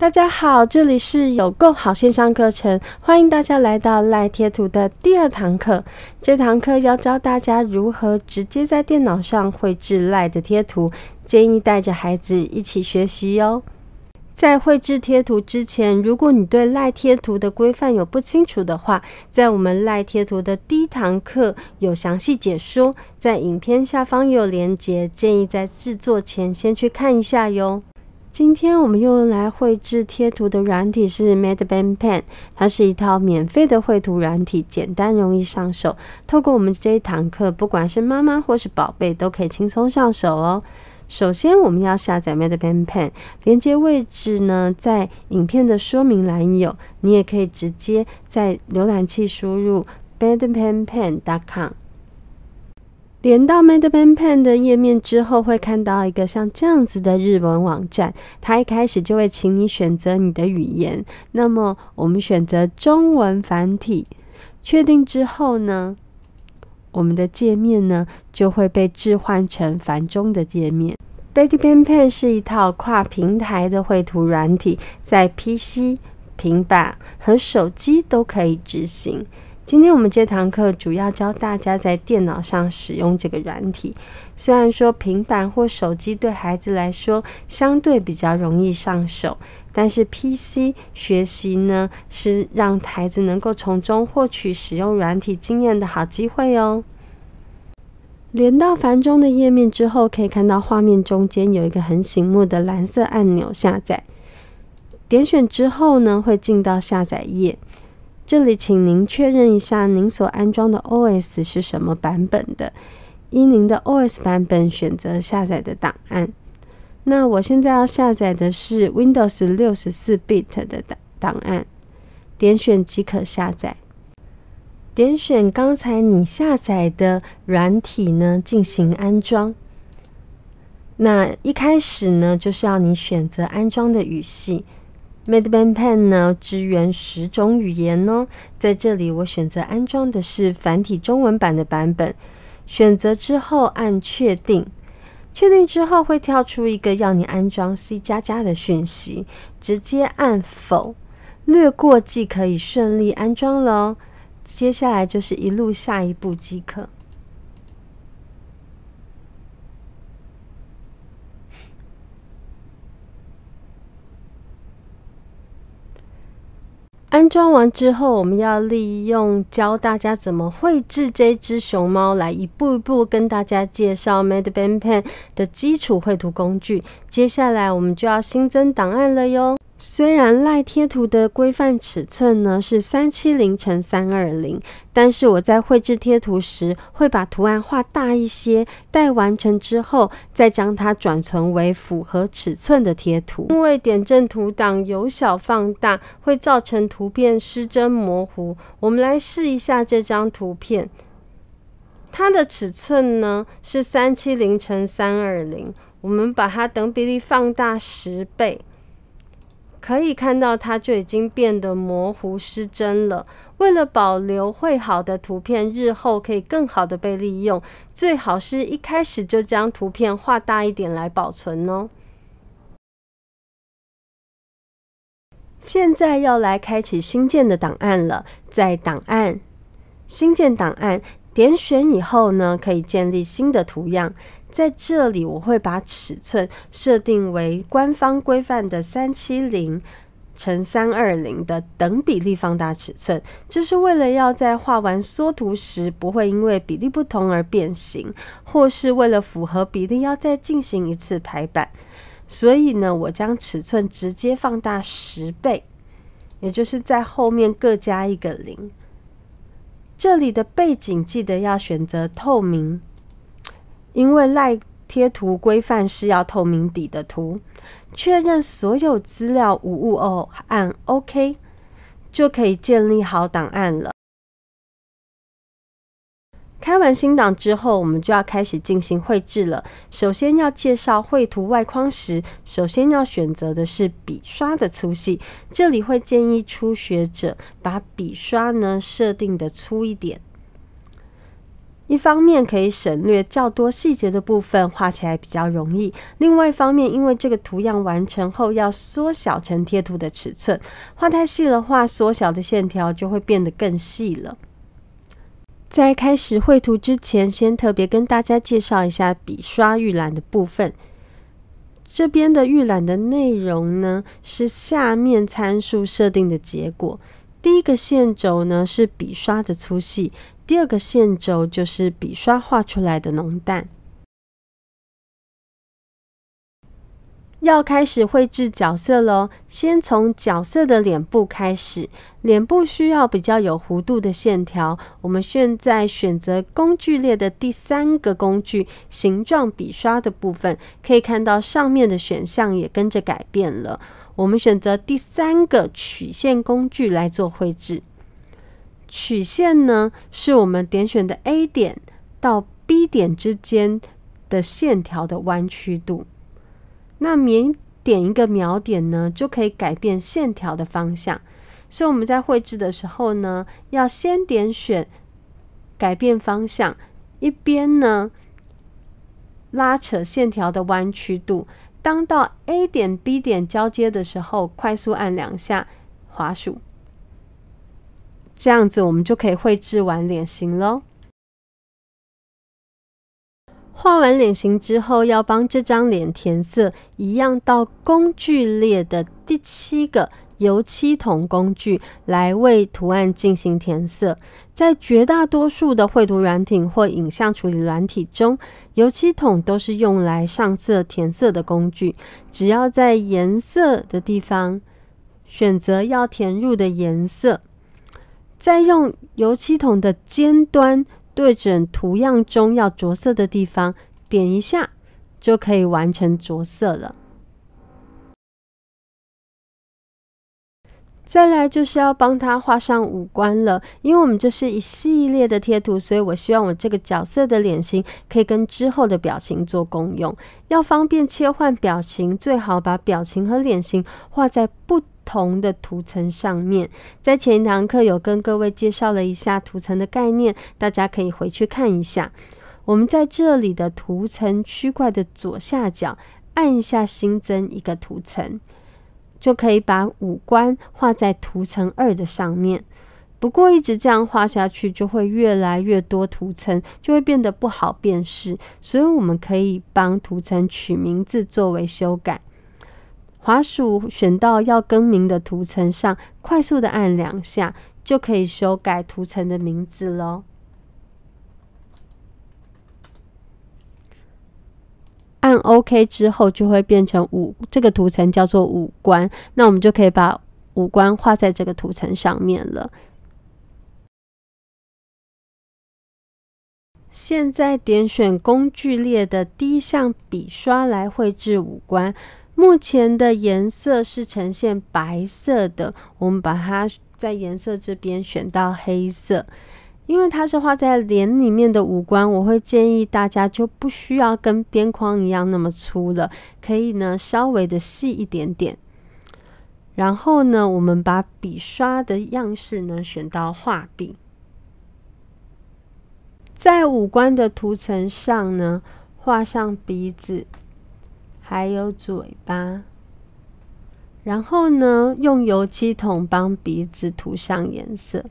大家好，这里是有够好线上课程，欢迎大家来到赖贴图的第二堂课。这堂课要教大家如何直接在电脑上绘制赖的贴图，建议带着孩子一起学习哟。在绘制贴图之前，如果你对赖贴图的规范有不清楚的话，在我们赖贴图的第一堂课有详细解说，在影片下方有链接，建议在制作前先去看一下哟。今天我们用来绘制贴图的软体是 Mad b a n Pen，它是一套免费的绘图软体，简单容易上手。透过我们这一堂课，不管是妈妈或是宝贝，都可以轻松上手哦。首先，我们要下载 Mad b a n Pen，连接位置呢在影片的说明栏有，你也可以直接在浏览器输入 Mad Ben Pen. com。连到 m a d e p e n p e n 的页面之后，会看到一个像这样子的日文网站。它一开始就会请你选择你的语言。那么我们选择中文繁体，确定之后呢，我们的界面呢就会被置换成繁中的界面。m a d e p e n p e n 是一套跨平台的绘图软体，在 PC、平板和手机都可以执行。今天我们这堂课主要教大家在电脑上使用这个软体。虽然说平板或手机对孩子来说相对比较容易上手，但是 PC 学习呢是让孩子能够从中获取使用软体经验的好机会哦。连到繁中的页面之后，可以看到画面中间有一个很醒目的蓝色按钮“下载”。点选之后呢，会进到下载页。这里，请您确认一下您所安装的 OS 是什么版本的。依您的 OS 版本选择下载的档案。那我现在要下载的是 Windows 六十四 bit 的档档案，点选即可下载。点选刚才你下载的软体呢，进行安装。那一开始呢，就是要你选择安装的语系。Made by Pen 呢，支援十种语言哦。在这里，我选择安装的是繁体中文版的版本。选择之后按确定，确定之后会跳出一个要你安装 C 加加的讯息，直接按否，略过即可以顺利安装喽。接下来就是一路下一步即可。安装完之后，我们要利用教大家怎么绘制这只熊猫，来一步一步跟大家介绍 Mad e b a n p e n 的基础绘图工具。接下来，我们就要新增档案了哟。虽然赖贴图的规范尺寸呢是三七零乘三二零，但是我在绘制贴图时会把图案画大一些，待完成之后再将它转存为符合尺寸的贴图。因为点阵图档由小放大会造成图片失真模糊。我们来试一下这张图片，它的尺寸呢是三七零乘三二零，我们把它等比例放大十倍。可以看到，它就已经变得模糊失真了。为了保留绘好的图片，日后可以更好的被利用，最好是一开始就将图片画大一点来保存哦。现在要来开启新建的档案了，在档案新建档案点选以后呢，可以建立新的图样。在这里，我会把尺寸设定为官方规范的三七零乘三二零的等比例放大尺寸，这是为了要在画完缩图时不会因为比例不同而变形，或是为了符合比例要再进行一次排版。所以呢，我将尺寸直接放大十倍，也就是在后面各加一个零。这里的背景记得要选择透明。因为赖贴图规范是要透明底的图，确认所有资料无误哦，按 OK 就可以建立好档案了。开完新档之后，我们就要开始进行绘制了。首先要介绍绘图外框时，首先要选择的是笔刷的粗细，这里会建议初学者把笔刷呢设定的粗一点。一方面可以省略较多细节的部分，画起来比较容易；另外一方面，因为这个图样完成后要缩小成贴图的尺寸，画太细了，画缩小的线条就会变得更细了。在开始绘图之前，先特别跟大家介绍一下笔刷预览的部分。这边的预览的内容呢，是下面参数设定的结果。第一个线轴呢是笔刷的粗细，第二个线轴就是笔刷画出来的浓淡。要开始绘制角色喽，先从角色的脸部开始。脸部需要比较有弧度的线条。我们现在选择工具列的第三个工具——形状笔刷的部分，可以看到上面的选项也跟着改变了。我们选择第三个曲线工具来做绘制。曲线呢，是我们点选的 A 点到 B 点之间的线条的弯曲度。那点一个描点呢，就可以改变线条的方向。所以我们在绘制的时候呢，要先点选改变方向，一边呢拉扯线条的弯曲度。当到 A 点、B 点交接的时候，快速按两下滑鼠，这样子我们就可以绘制完脸型喽。画完脸型之后，要帮这张脸填色，一样到工具列的第七个。油漆桶工具来为图案进行填色，在绝大多数的绘图软体或影像处理软体中，油漆桶都是用来上色填色的工具。只要在颜色的地方选择要填入的颜色，再用油漆桶的尖端对准图样中要着色的地方，点一下就可以完成着色了。再来就是要帮他画上五官了，因为我们这是一系列的贴图，所以我希望我这个角色的脸型可以跟之后的表情做共用，要方便切换表情，最好把表情和脸型画在不同的图层上面。在前一堂课有跟各位介绍了一下图层的概念，大家可以回去看一下。我们在这里的图层区块的左下角，按一下新增一个图层。就可以把五官画在图层二的上面。不过一直这样画下去，就会越来越多图层，就会变得不好辨识。所以我们可以帮图层取名字作为修改。滑鼠选到要更名的图层上，快速的按两下，就可以修改图层的名字喽。按 OK 之后，就会变成五这个图层叫做五官，那我们就可以把五官画在这个图层上面了。现在点选工具列的第一项笔刷来绘制五官，目前的颜色是呈现白色的，我们把它在颜色这边选到黑色。因为它是画在脸里面的五官，我会建议大家就不需要跟边框一样那么粗了，可以呢稍微的细一点点。然后呢，我们把笔刷的样式呢选到画笔，在五官的图层上呢画上鼻子，还有嘴巴。然后呢，用油漆桶帮鼻子涂上颜色。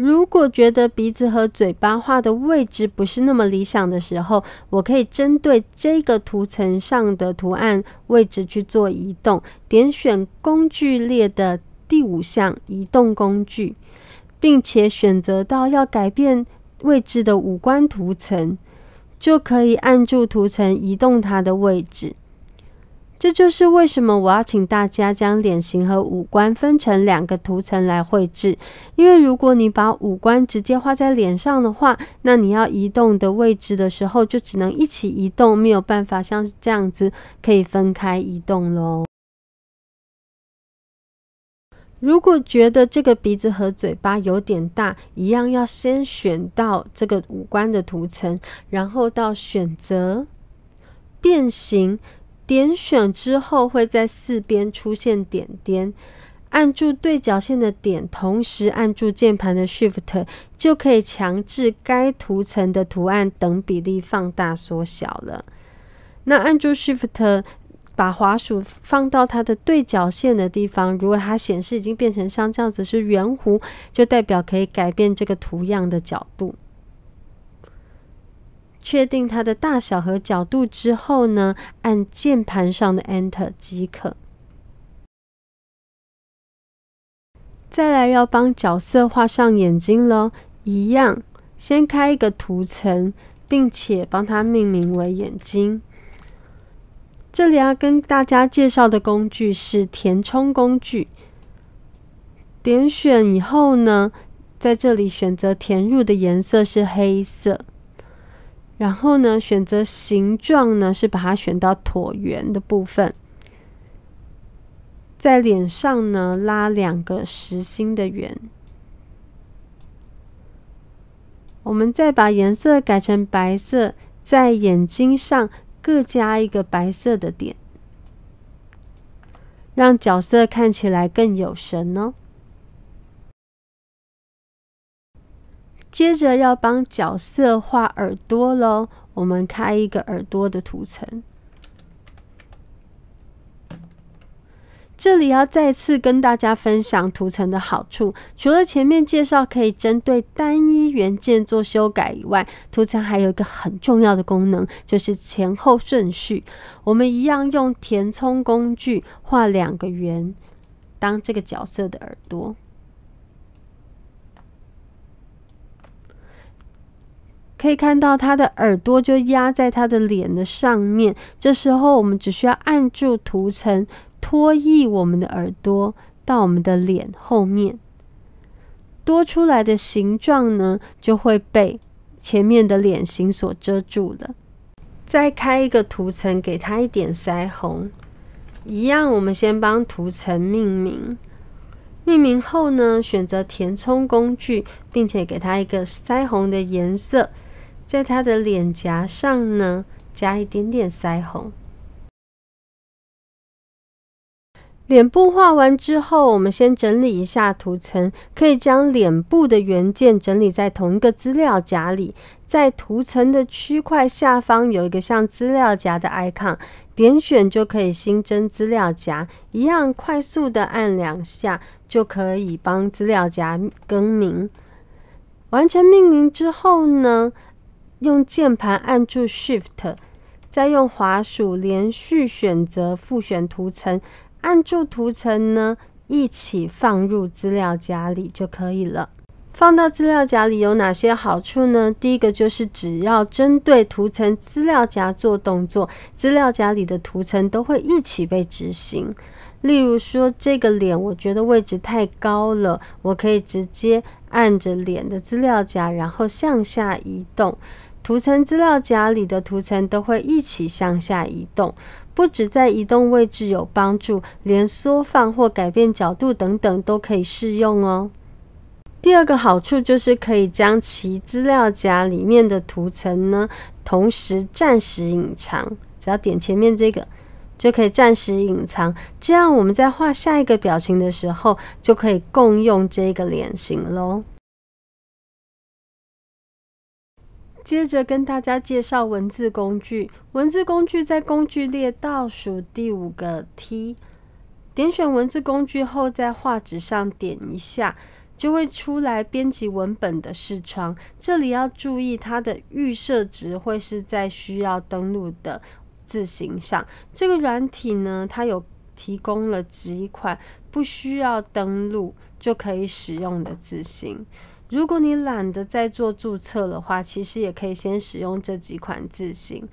如果觉得鼻子和嘴巴画的位置不是那么理想的时候，我可以针对这个图层上的图案位置去做移动。点选工具列的第五项移动工具，并且选择到要改变位置的五官图层，就可以按住图层移动它的位置。这就是为什么我要请大家将脸型和五官分成两个图层来绘制，因为如果你把五官直接画在脸上的话，那你要移动的位置的时候，就只能一起移动，没有办法像这样子可以分开移动喽。如果觉得这个鼻子和嘴巴有点大，一样要先选到这个五官的图层，然后到选择变形。点选之后会在四边出现点点，按住对角线的点，同时按住键盘的 Shift，就可以强制该图层的图案等比例放大缩小了。那按住 Shift，把滑鼠放到它的对角线的地方，如果它显示已经变成像这样子是圆弧，就代表可以改变这个图样的角度。确定它的大小和角度之后呢，按键盘上的 Enter 即可。再来要帮角色画上眼睛喽，一样，先开一个图层，并且帮它命名为“眼睛”。这里要跟大家介绍的工具是填充工具。点选以后呢，在这里选择填入的颜色是黑色。然后呢，选择形状呢，是把它选到椭圆的部分，在脸上呢拉两个实心的圆。我们再把颜色改成白色，在眼睛上各加一个白色的点，让角色看起来更有神哦。接着要帮角色画耳朵喽，我们开一个耳朵的图层。这里要再次跟大家分享图层的好处，除了前面介绍可以针对单一元件做修改以外，图层还有一个很重要的功能，就是前后顺序。我们一样用填充工具画两个圆，当这个角色的耳朵。可以看到它的耳朵就压在它的脸的上面。这时候我们只需要按住图层，拖曳我们的耳朵到我们的脸后面，多出来的形状呢就会被前面的脸型所遮住了。再开一个图层，给它一点腮红。一样，我们先帮图层命名。命名后呢，选择填充工具，并且给它一个腮红的颜色。在他的脸颊上呢，加一点点腮红。脸部画完之后，我们先整理一下图层，可以将脸部的元件整理在同一个资料夹里。在图层的区块下方有一个像资料夹的 icon，点选就可以新增资料夹。一样快速的按两下，就可以帮资料夹更名。完成命名之后呢？用键盘按住 Shift，再用滑鼠连续选择复选图层，按住图层呢，一起放入资料夹里就可以了。放到资料夹里有哪些好处呢？第一个就是只要针对图层资料夹做动作，资料夹里的图层都会一起被执行。例如说这个脸，我觉得位置太高了，我可以直接按着脸的资料夹，然后向下移动。图层资料夹里的图层都会一起向下移动，不止在移动位置有帮助，连缩放或改变角度等等都可以适用哦。第二个好处就是可以将其资料夹里面的图层呢，同时暂时隐藏，只要点前面这个就可以暂时隐藏，这样我们在画下一个表情的时候就可以共用这个脸型喽。接着跟大家介绍文字工具。文字工具在工具列倒数第五个 T。点选文字工具后，在画纸上点一下，就会出来编辑文本的视窗。这里要注意，它的预设值会是在需要登录的字型上。这个软体呢，它有提供了几款不需要登录就可以使用的字型。如果你懒得再做注册的话，其实也可以先使用这几款字型。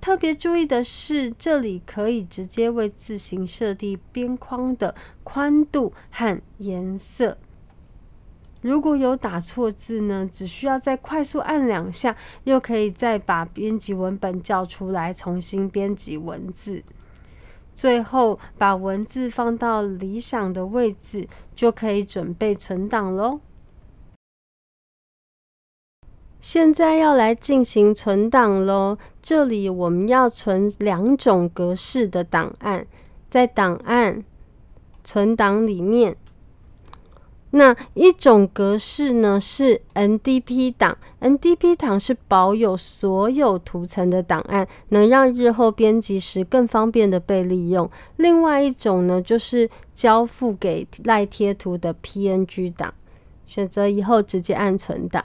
特别注意的是，这里可以直接为字型设定边框的宽度和颜色。如果有打错字呢，只需要再快速按两下，又可以再把编辑文本叫出来，重新编辑文字。最后把文字放到理想的位置，就可以准备存档喽。现在要来进行存档喽。这里我们要存两种格式的档案，在档案存档里面，那一种格式呢是 N D P 档，N D P 档是保有所有图层的档案，能让日后编辑时更方便的被利用。另外一种呢就是交付给赖贴图的 P N G 档，选择以后直接按存档。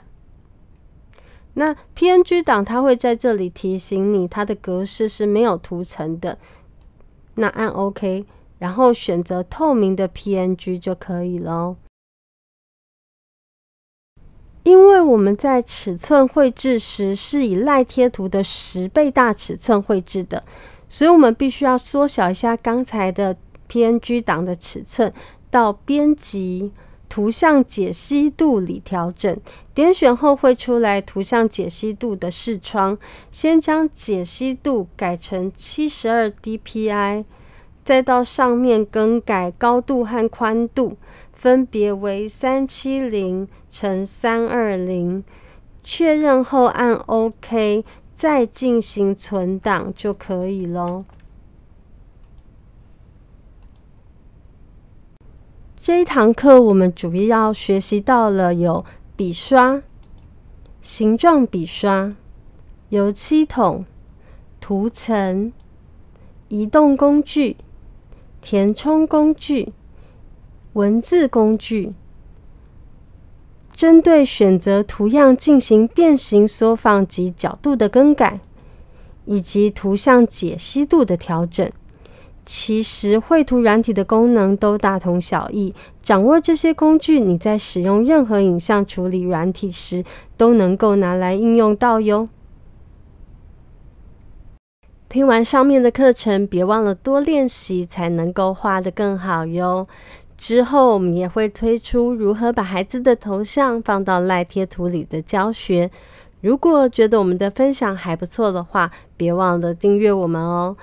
那 PNG 档它会在这里提醒你，它的格式是没有图层的。那按 OK，然后选择透明的 PNG 就可以了。因为我们在尺寸绘制时是以赖贴图的十倍大尺寸绘制的，所以我们必须要缩小一下刚才的 PNG 档的尺寸。到编辑。图像解析度里调整，点选后会出来图像解析度的视窗，先将解析度改成七十二 DPI，再到上面更改高度和宽度，分别为三七零乘三二零，确认后按 OK，再进行存档就可以喽。这一堂课，我们主要学习到了有笔刷、形状笔刷、油漆桶、图层、移动工具、填充工具、文字工具，针对选择图样进行变形、缩放及角度的更改，以及图像解析度的调整。其实绘图软体的功能都大同小异，掌握这些工具，你在使用任何影像处理软体时都能够拿来应用到哟。听完上面的课程，别忘了多练习才能够画的更好哟。之后我们也会推出如何把孩子的头像放到赖贴图里的教学。如果觉得我们的分享还不错的话，别忘了订阅我们哦。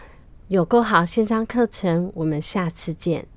有够好线上课程，我们下次见。